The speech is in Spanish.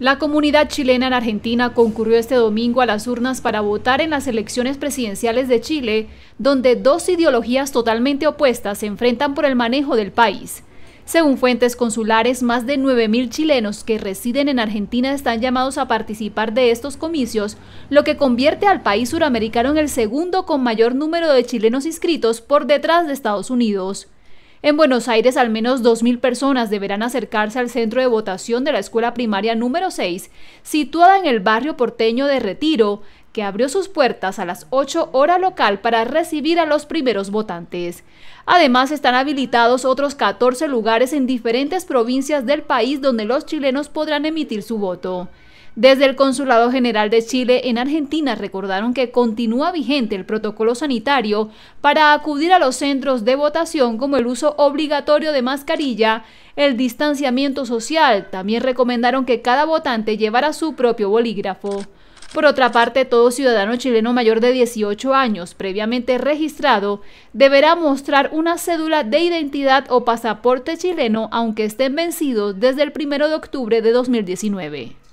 La comunidad chilena en Argentina concurrió este domingo a las urnas para votar en las elecciones presidenciales de Chile, donde dos ideologías totalmente opuestas se enfrentan por el manejo del país. Según fuentes consulares, más de 9.000 chilenos que residen en Argentina están llamados a participar de estos comicios, lo que convierte al país suramericano en el segundo con mayor número de chilenos inscritos por detrás de Estados Unidos. En Buenos Aires, al menos 2.000 personas deberán acercarse al centro de votación de la escuela primaria número 6, situada en el barrio porteño de Retiro, que abrió sus puertas a las 8 hora local para recibir a los primeros votantes. Además, están habilitados otros 14 lugares en diferentes provincias del país donde los chilenos podrán emitir su voto. Desde el Consulado General de Chile en Argentina recordaron que continúa vigente el protocolo sanitario para acudir a los centros de votación como el uso obligatorio de mascarilla, el distanciamiento social. También recomendaron que cada votante llevara su propio bolígrafo. Por otra parte, todo ciudadano chileno mayor de 18 años previamente registrado deberá mostrar una cédula de identidad o pasaporte chileno aunque estén vencidos desde el 1 de octubre de 2019.